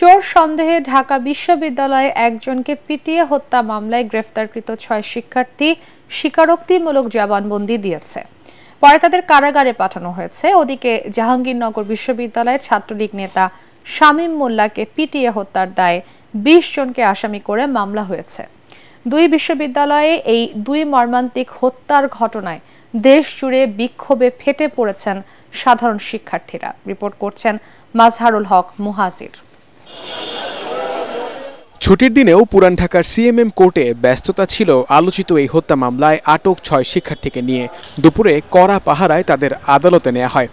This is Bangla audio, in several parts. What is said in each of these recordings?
চোর সন্দেহে ঢাকা বিশ্ববিদ্যালয়ে একজনকে পিটিয়ে হত্যা মামলায় গ্রেফতারকৃত ছয় শিক্ষার্থী স্বীকারোক্তিমূলক জবানবন্দি দিয়েছে পরে তাদের কারাগারে পাঠানো হয়েছে ওদিকে জাহাঙ্গীরনগর বিশ্ববিদ্যালয়ের ছাত্রলীগ নেতা শামীম মোল্লাকে পিটিয়ে হত্যার দায়ে বিশ জনকে আসামি করে মামলা হয়েছে দুই বিশ্ববিদ্যালয়ে এই দুই মর্মান্তিক হত্যার ঘটনায় দেশ জুড়ে বিক্ষোভে ফেটে পড়েছেন সাধারণ শিক্ষার্থীরা রিপোর্ট করছেন মাজহারুল হক মুহাজির ছুটির দিনেও পুরান ঢাকার সিএমএম কোর্টে ব্যস্ততা ছিল আলোচিত এই হত্যা মামলায় আটক ছয় শিক্ষার্থীকে নিয়ে দুপুরে কড়া পাহারায় তাদের আদালতে নেওয়া হয়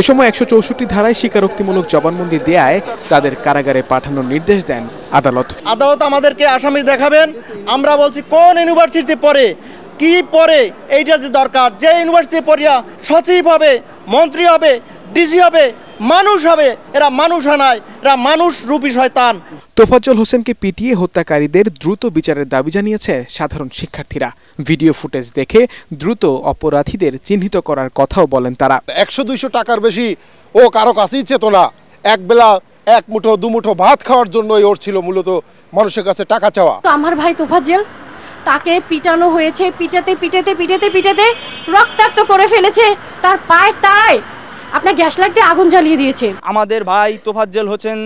এ সময় একশো চৌষট্টি ধারায় স্বীকারোক্তিমূলক জবানবন্দি দেয়ায় তাদের কারাগারে পাঠানোর নির্দেশ দেন আদালত আদালত আমাদেরকে আসামি দেখাবেন আমরা বলছি কোন ইউনিভার্সিটিতে পড়ে কি পরে এইটা যে দরকার যে ইউনিভার্সিটি পড়িয়া সচিব হবে মন্ত্রী হবে ডিজি হবে মানুষ হবে এরা মানুষ হানায় এরা মানুষ রূপী শয়তান তোফাজ্জল হোসেনকে পিটিয়ে হত্যাকারীদের দ্রুত বিচারের দাবি জানিয়েছে সাধারণ শিক্ষার্থীরা ভিডিও ফুটেজ দেখে দ্রুত অপরাধীদের চিহ্নিত করার কথাও বলেন তারা একশো দুইশো টাকার বেশি ও কারো কাছেই চেতনা একবেলা এক মুঠো দুমুঠো ভাত খাওয়ার জন্যই ওর ছিল মূলত মানুষের কাছে টাকা চাওয়া আমার ভাই তোফাজ্জেল তাকে পিটানো হয়েছে পিটাতে পিটাতে পিটাতে পিটাতে রক্তাক্ত করে ফেলেছে তার পায়ের তাই আপনার গ্যাস লাইট দিয়ে আগুন জ্বালিয়ে দিয়েছে আমাদের ভাই তোফাজ্জল হোসেন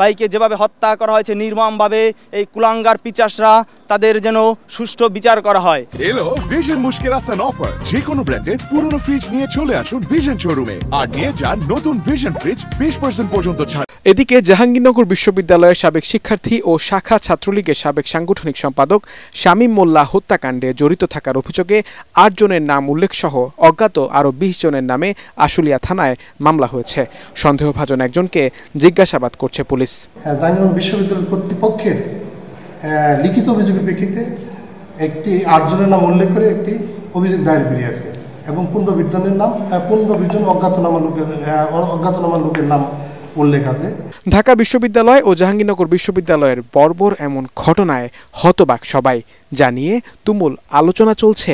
ভাইকে যেভাবে হত্যা করা হয়েছে নির্মমভাবে এই কুলাঙ্গার পিচাসরা তাদের যেন সুষ্ঠু বিচার করা হয় এলো ভিশন মুশকিল আছেন অফার যে কোনো ব্র্যান্ডের পুরনো ফ্রিজ নিয়ে চলে আসুন ভিশন শোরুমে আর নিয়ে যান নতুন ভিশন ফ্রিজ বিশ পার্সেন্ট পর্যন্ত ছাড় এদিকে জাহাঙ্গীরনগর বিশ্ববিদ্যালয়ের সাবেক শিক্ষার্থী ও শাখা ছাত্রলীগের সাবেক সাংগঠনিক সম্পাদক শামীম মোল্লা হত্যাকাণ্ডে জড়িত থাকার অভিযোগে আটজনের নাম উল্লেখসহ অজ্ঞাত আরও বিশ জনের নামে আশুলিয়া থানায় মামলা হয়েছে সন্দেহভাজন একজনকে জিজ্ঞাসাবাদ করছে পুলিশ বিশ্ববিদ্যালয় কর্তৃপক্ষের লিখিত অভিযোগের প্রেক্ষিতে একটি আটজনের নাম উল্লেখ করে একটি অভিযোগ দায়ের করিয়াছে এবং পুনর্বিজনের নাম পুনর্বিজন অজ্ঞাতনামা লোকের অজ্ঞাতনামা লোকের নাম উল্লেখ আছে ঢাকা বিশ্ববিদ্যালয় ও জাহাঙ্গীরনগর বিশ্ববিদ্যালয়ের বর্বর এমন ঘটনায় হতবাক সবাই জানিয়ে তুমুল আলোচনা চলছে